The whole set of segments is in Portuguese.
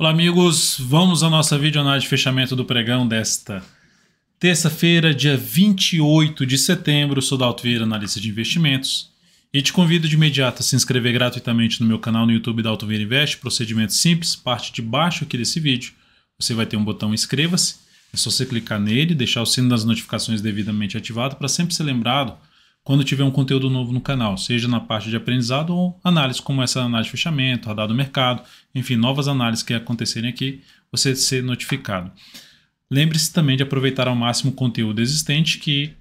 Olá, amigos. Vamos à nossa videoanálise de fechamento do pregão desta terça-feira, dia 28 de setembro. Sou da Vieira, analista de investimentos. E te convido de imediato a se inscrever gratuitamente no meu canal no YouTube da Vieira Invest. Procedimento simples, parte de baixo aqui desse vídeo. Você vai ter um botão inscreva-se. É só você clicar nele, deixar o sino das notificações devidamente ativado para sempre ser lembrado quando tiver um conteúdo novo no canal, seja na parte de aprendizado ou análise como essa análise de fechamento, radar do mercado, enfim, novas análises que acontecerem aqui, você ser notificado. Lembre-se também de aproveitar ao máximo o conteúdo existente, que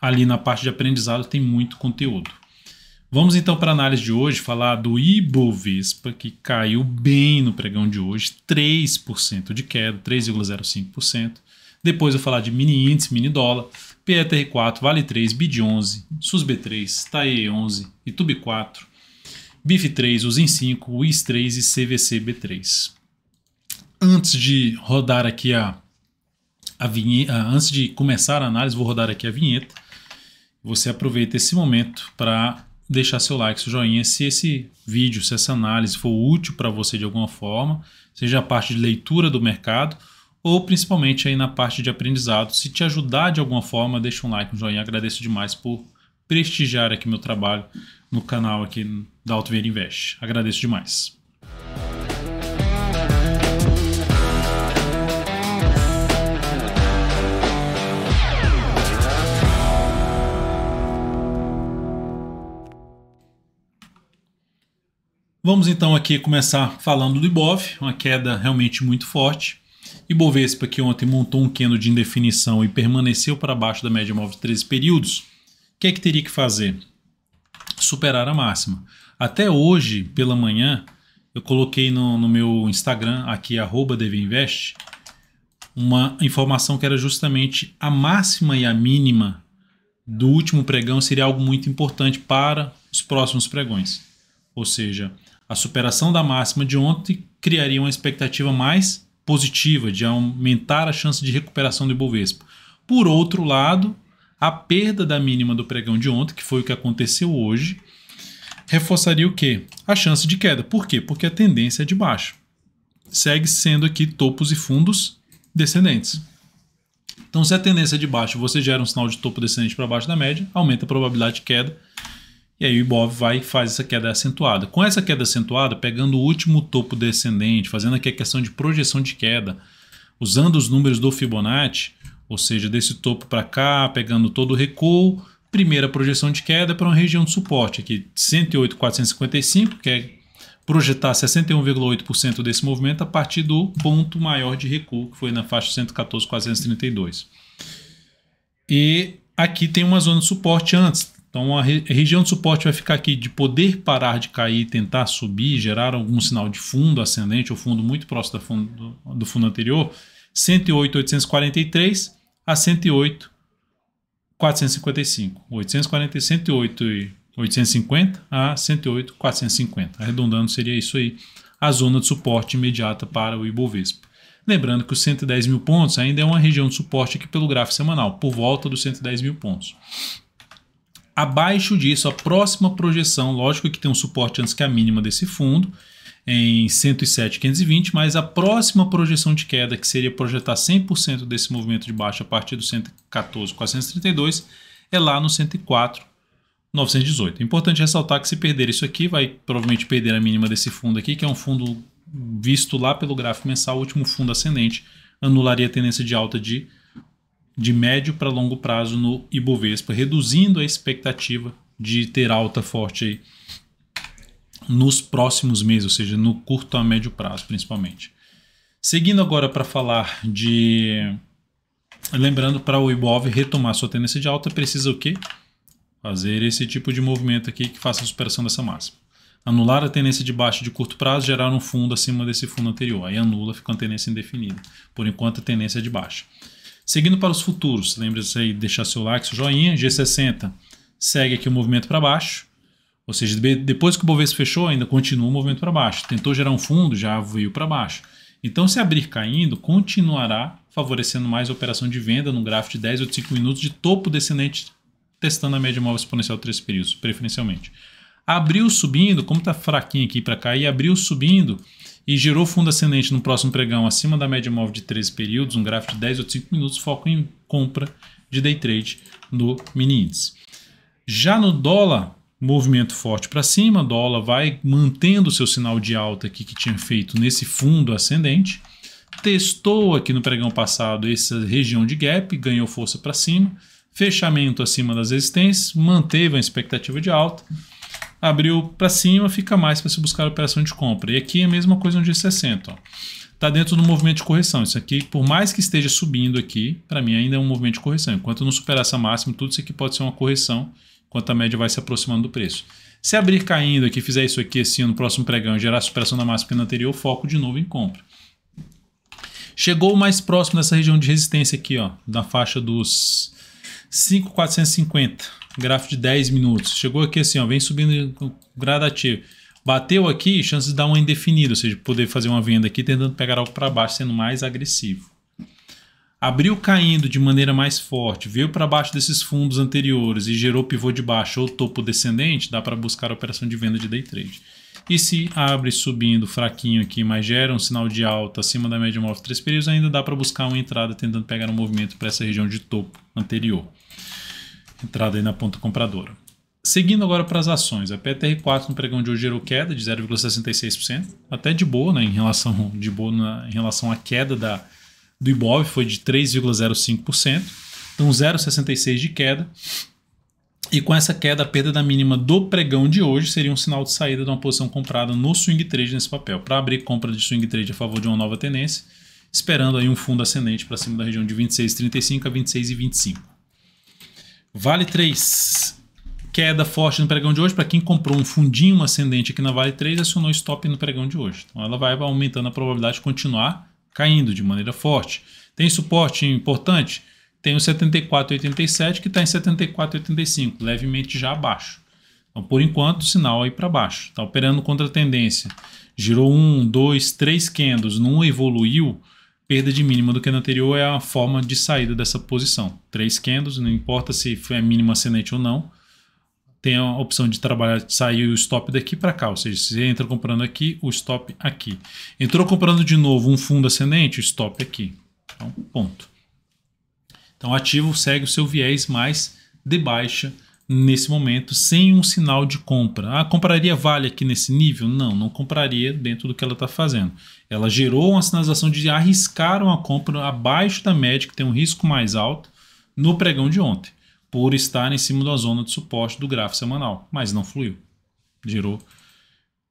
ali na parte de aprendizado tem muito conteúdo. Vamos então para a análise de hoje, falar do Ibovespa, que caiu bem no pregão de hoje, 3% de queda, 3,05%. Depois eu falar de mini índice, mini dólar, PETR4, Vale 3, BID11, SUSB3, TAE11, e tub 4 BIF3, USIN5, WIS3 e CVC-B3. Antes de rodar aqui a, a vinheta, antes de começar a análise, vou rodar aqui a vinheta. Você aproveita esse momento para deixar seu like, seu joinha, se esse vídeo, se essa análise for útil para você de alguma forma, seja a parte de leitura do mercado ou principalmente aí na parte de aprendizado. Se te ajudar de alguma forma, deixa um like, um joinha. Agradeço demais por prestigiar aqui meu trabalho no canal aqui da Alto Invest. Agradeço demais. Vamos então aqui começar falando do Ibov, uma queda realmente muito forte. Ibovespa que ontem montou um queno de indefinição e permaneceu para baixo da média móvel de 13 períodos que é que teria que fazer? Superar a máxima. Até hoje, pela manhã, eu coloquei no, no meu Instagram, aqui, arroba DVinvest, uma informação que era justamente a máxima e a mínima do último pregão seria algo muito importante para os próximos pregões. Ou seja, a superação da máxima de ontem criaria uma expectativa mais positiva de aumentar a chance de recuperação do Ibovespa. Por outro lado, a perda da mínima do pregão de ontem, que foi o que aconteceu hoje, reforçaria o quê? A chance de queda. Por quê? Porque a tendência é de baixo. Segue sendo aqui topos e fundos descendentes. Então, se a tendência é de baixo, você gera um sinal de topo descendente para baixo da média, aumenta a probabilidade de queda. E aí o Ibov vai e faz essa queda acentuada. Com essa queda acentuada, pegando o último topo descendente, fazendo aqui a questão de projeção de queda, usando os números do Fibonacci, ou seja, desse topo para cá, pegando todo o recuo, primeira projeção de queda para uma região de suporte aqui, 108,455, que é projetar 61,8% desse movimento a partir do ponto maior de recuo, que foi na faixa 114,432. E aqui tem uma zona de suporte antes, então a, re região de suporte vai ficar aqui de poder parar de cair, tentar subir, gerar algum sinal de fundo ascendente ou fundo muito próximo fundo, do fundo anterior, 108,843 a 108, 455. 840 e 108 e 850 a 108, 450. Arredondando seria isso aí, a zona de suporte imediata para o Ibovespa. Lembrando que os 110 mil pontos ainda é uma região de suporte aqui pelo gráfico semanal, por volta dos 110 mil pontos. Abaixo disso, a próxima projeção, lógico que tem um suporte antes que a mínima desse fundo, em 107,520, mas a próxima projeção de queda, que seria projetar 100% desse movimento de baixa a partir do 114,432, é lá no 104,918. É importante ressaltar que se perder isso aqui, vai provavelmente perder a mínima desse fundo aqui, que é um fundo visto lá pelo gráfico mensal, o último fundo ascendente, anularia a tendência de alta de, de médio para longo prazo no Ibovespa, reduzindo a expectativa de ter alta forte aí nos próximos meses, ou seja, no curto a médio prazo, principalmente. Seguindo agora para falar de. Lembrando, para o Ibov retomar sua tendência de alta, precisa o quê? Fazer esse tipo de movimento aqui que faça a superação dessa máxima. Anular a tendência de baixo de curto prazo, gerar um fundo acima desse fundo anterior. Aí anula, fica uma tendência indefinida. Por enquanto, a tendência é de baixo. Seguindo para os futuros, lembre-se aí de deixar seu like, seu joinha. G60 segue aqui o movimento para baixo ou seja, depois que o Bovespa fechou, ainda continua o movimento para baixo. Tentou gerar um fundo, já veio para baixo. Então, se abrir caindo, continuará favorecendo mais a operação de venda num gráfico de 10 ou 5 minutos de topo descendente, testando a média móvel exponencial de períodos, preferencialmente. Abriu subindo, como está fraquinho aqui para cair, abriu subindo e gerou fundo ascendente no próximo pregão acima da média móvel de 13 períodos, um gráfico de 10 ou 5 minutos, foco em compra de day trade no mini índice. Já no dólar, movimento forte para cima, dólar vai mantendo seu sinal de alta aqui que tinha feito nesse fundo ascendente, testou aqui no pregão passado essa região de gap, ganhou força para cima, fechamento acima das resistências, manteve a expectativa de alta, abriu para cima, fica mais para se buscar a operação de compra. E aqui é a mesma coisa no dia 60, ó. Tá dentro do movimento de correção. Isso aqui, por mais que esteja subindo aqui, para mim ainda é um movimento de correção. Enquanto não superar essa máxima, tudo isso aqui pode ser uma correção quanto a média vai se aproximando do preço. Se abrir caindo aqui, fizer isso aqui assim no próximo pregão gerar superação da máxima anterior, foco de novo em compra. Chegou mais próximo dessa região de resistência aqui, ó, na faixa dos 5,450, gráfico de 10 minutos. Chegou aqui assim, ó, vem subindo gradativo. Bateu aqui, chance de dar uma indefinida, ou seja, poder fazer uma venda aqui tentando pegar algo para baixo, sendo mais agressivo abriu caindo de maneira mais forte, veio para baixo desses fundos anteriores e gerou pivô de baixo ou topo descendente, dá para buscar a operação de venda de day trade. E se abre subindo fraquinho aqui, mas gera um sinal de alta acima da média móvel de 3 períodos, ainda dá para buscar uma entrada tentando pegar um movimento para essa região de topo anterior. Entrada aí na ponta compradora. Seguindo agora para as ações, a PTR4 no pregão de hoje gerou queda de 0,66%, até de boa, né, em relação de boa na, em relação à queda da do Ibov foi de 3,05%, então 0,66% de queda. E com essa queda, a perda da mínima do pregão de hoje seria um sinal de saída de uma posição comprada no swing trade nesse papel, para abrir compra de swing trade a favor de uma nova tendência, esperando aí um fundo ascendente para cima da região de 26,35 a 26,25. Vale 3. Queda forte no pregão de hoje. Para quem comprou um fundinho ascendente aqui na Vale 3, acionou stop no pregão de hoje. Então ela vai aumentando a probabilidade de continuar caindo de maneira forte. Tem suporte importante? Tem o 74,87 que está em 74,85, levemente já abaixo. Então, por enquanto, sinal aí para baixo. Está operando contra a tendência. Girou um, dois, três candles, não evoluiu. Perda de mínima do candle anterior é a forma de saída dessa posição. Três candles, não importa se foi a mínima ascendente ou não tem a opção de trabalhar, sair o stop daqui para cá, ou seja, você entra comprando aqui, o stop aqui. Entrou comprando de novo um fundo ascendente, o stop aqui. Então, ponto. Então, ativo segue o seu viés mais de baixa nesse momento, sem um sinal de compra. Ah, compraria Vale aqui nesse nível? Não, não compraria dentro do que ela está fazendo. Ela gerou uma sinalização de arriscar uma compra abaixo da média, que tem um risco mais alto, no pregão de ontem por estar em cima da zona de suporte do gráfico semanal, mas não fluiu. Gerou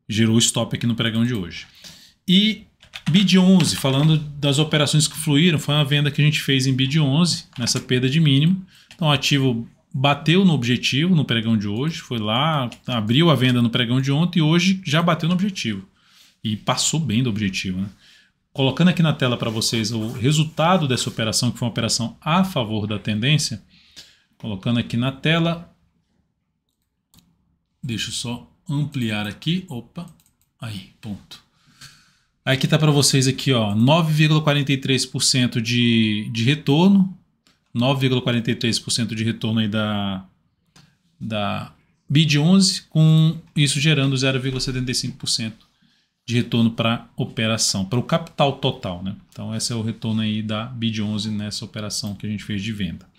gerou stop aqui no pregão de hoje. E bid 11, falando das operações que fluíram, foi uma venda que a gente fez em bid 11, nessa perda de mínimo. Então o ativo bateu no objetivo no pregão de hoje, foi lá, abriu a venda no pregão de ontem e hoje já bateu no objetivo. E passou bem do objetivo, né? Colocando aqui na tela para vocês o resultado dessa operação, que foi uma operação a favor da tendência, Colocando aqui na tela. Deixa eu só ampliar aqui. Opa, aí, ponto. Aqui tá para vocês aqui, ó, 9,43% de, de retorno. 9,43% de retorno aí da, da BID11, com isso gerando 0,75% de retorno para operação, para o capital total. Né? Então, esse é o retorno aí da BID11 nessa operação que a gente fez de venda.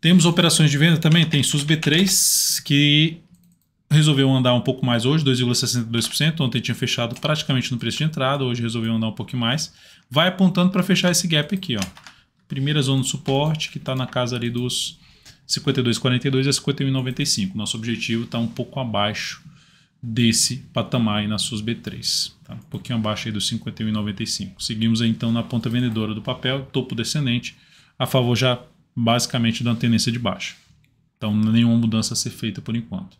Temos operações de venda também, tem SUS B3, que resolveu andar um pouco mais hoje, 2,62%. Ontem tinha fechado praticamente no preço de entrada, hoje resolveu andar um pouquinho mais. Vai apontando para fechar esse gap aqui, ó. Primeira zona de suporte, que está na casa ali dos 52,42 a 51,95. Nosso objetivo está um pouco abaixo desse patamar aí na SUS B3, tá? um pouquinho abaixo aí dos 51,95. Seguimos aí, então na ponta vendedora do papel, topo descendente, a favor já basicamente da tendência de baixo, Então, nenhuma mudança a ser feita por enquanto.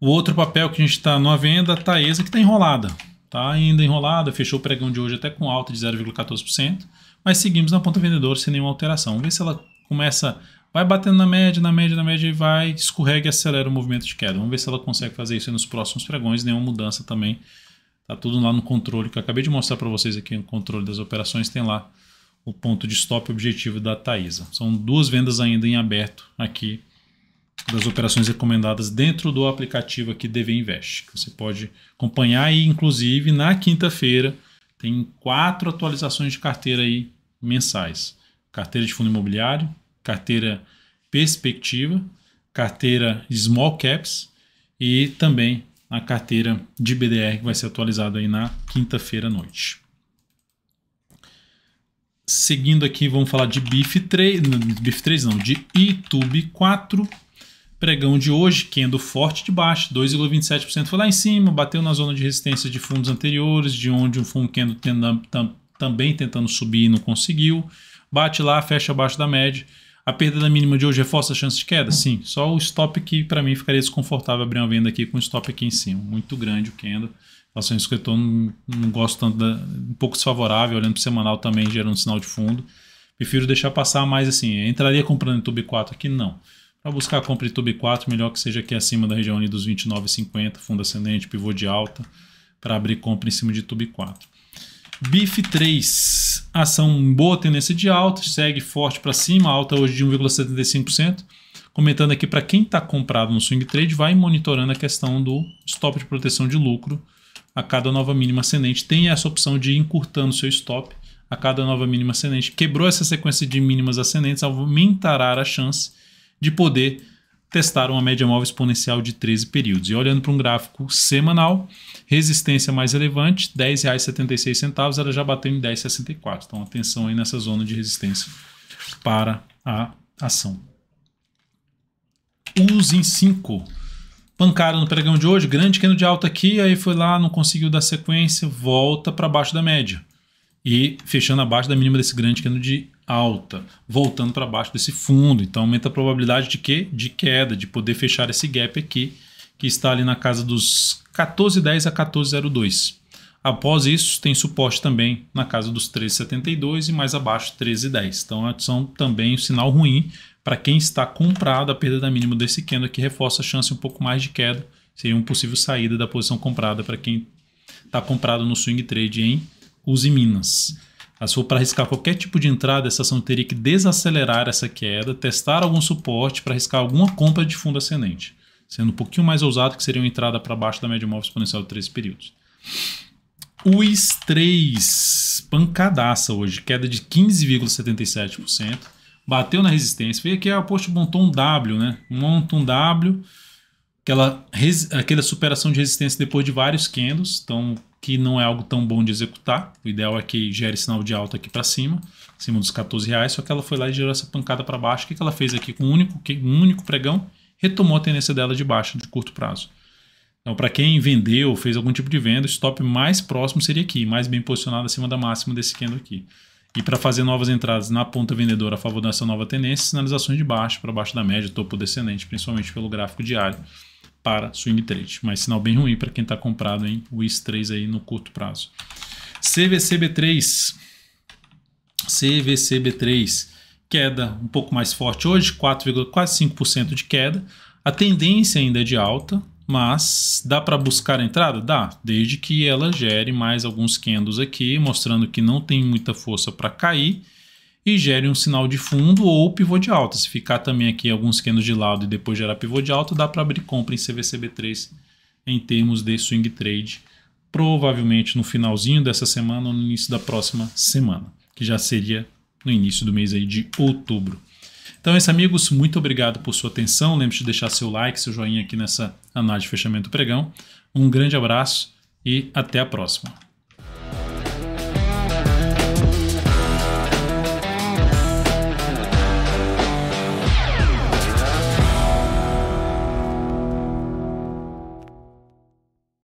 O outro papel que a gente está na venda, tá a Taesa, que está enrolada. Está ainda enrolada, fechou o pregão de hoje até com alta de 0,14%, mas seguimos na ponta vendedora sem nenhuma alteração. Vamos ver se ela começa, vai batendo na média, na média, na média, e vai, escorrega e acelera o movimento de queda. Vamos ver se ela consegue fazer isso nos próximos pregões, nenhuma mudança também. Está tudo lá no controle que eu acabei de mostrar para vocês aqui, no controle das operações, tem lá o ponto de stop objetivo da Taísa. São duas vendas ainda em aberto aqui das operações recomendadas dentro do aplicativo aqui DV Invest. Você pode acompanhar e inclusive na quinta-feira tem quatro atualizações de carteira aí mensais. Carteira de fundo imobiliário, carteira perspectiva, carteira small caps e também a carteira de BDR que vai ser atualizada aí na quinta-feira à noite. Seguindo aqui, vamos falar de BIF 3, não, BIF 3 não, de YouTube 4. Pregão de hoje, Kendo forte de baixo, 2,27% foi lá em cima, bateu na zona de resistência de fundos anteriores, de onde foi um Kendo tendam, tam, também tentando subir e não conseguiu. Bate lá, fecha abaixo da média. A perda da mínima de hoje reforça a chance de queda? Sim, só o stop que para mim ficaria desconfortável abrir uma venda aqui com o stop aqui em cima. Muito grande o Kendo ação isso que eu não, não gosto tanto, da, um pouco desfavorável, olhando para o semanal também, gerando sinal de fundo. Prefiro deixar passar mais assim. Entraria comprando em Tube 4 aqui? Não. Para buscar compra em Tube 4, melhor que seja aqui acima da região ali dos 29,50, fundo ascendente, pivô de alta, para abrir compra em cima de Tube 4. BIF 3, ação boa tendência de alta, segue forte para cima, alta hoje de 1,75%. Comentando aqui para quem está comprado no swing trade, vai monitorando a questão do stop de proteção de lucro a cada nova mínima ascendente. Tem essa opção de ir encurtando seu stop a cada nova mínima ascendente. Quebrou essa sequência de mínimas ascendentes, aumentará a chance de poder testar uma média móvel exponencial de 13 períodos. E olhando para um gráfico semanal, resistência mais relevante, R$10,76, ela já bateu em 10,64. Então atenção aí nessa zona de resistência para a ação. Usem 5 pancada no pregão de hoje, grande queda de alta aqui, aí foi lá, não conseguiu dar sequência, volta para baixo da média. E fechando abaixo da mínima desse grande queda de alta, voltando para baixo desse fundo. Então aumenta a probabilidade de quê? De queda, de poder fechar esse gap aqui, que está ali na casa dos 14,10 a 14,02. Após isso, tem suporte também na casa dos 13,72 e mais abaixo 13,10. Então são também um sinal ruim para quem está comprado, a perda da mínima desse candle aqui reforça a chance um pouco mais de queda. Seria uma possível saída da posição comprada para quem está comprado no swing trade em Use Minas. Se for para arriscar qualquer tipo de entrada, essa ação teria que desacelerar essa queda, testar algum suporte para arriscar alguma compra de fundo ascendente, sendo um pouquinho mais ousado que seria uma entrada para baixo da média móvel exponencial de 13 períodos. UIS 3, pancadaça hoje, queda de 15,77% bateu na resistência. Veio aqui a ah, post montou um W, né? Monta um W, aquela, aquela superação de resistência depois de vários candles, então que não é algo tão bom de executar. O ideal é que gere sinal de alta aqui para cima, acima dos 14 reais, só que ela foi lá e gerou essa pancada para baixo. O que, que ela fez aqui com um único, um único pregão? Retomou a tendência dela de baixa de curto prazo. Então, para quem vendeu, fez algum tipo de venda, o stop mais próximo seria aqui, mais bem posicionado acima da máxima desse candle aqui. E para fazer novas entradas na ponta vendedora a favor dessa nova tendência, sinalizações de baixo para baixo da média, topo descendente, principalmente pelo gráfico diário, para swing trade. Mas sinal bem ruim para quem está comprado em WIS3 aí no curto prazo. CVCB3. CVCB3. Queda um pouco mais forte hoje, quase 5% de queda. A tendência ainda é de alta, mas dá para buscar a entrada? Dá, desde que ela gere mais alguns candles aqui, mostrando que não tem muita força para cair e gere um sinal de fundo ou pivô de alta. Se ficar também aqui alguns candles de lado e depois gerar pivô de alta, dá para abrir compra em CVCB3 em termos de swing trade, provavelmente no finalzinho dessa semana ou no início da próxima semana, que já seria no início do mês aí de outubro. Então, é isso, amigos. Muito obrigado por sua atenção. Lembre-se de deixar seu like, seu joinha aqui nessa análise de fechamento do pregão. Um grande abraço e até a próxima.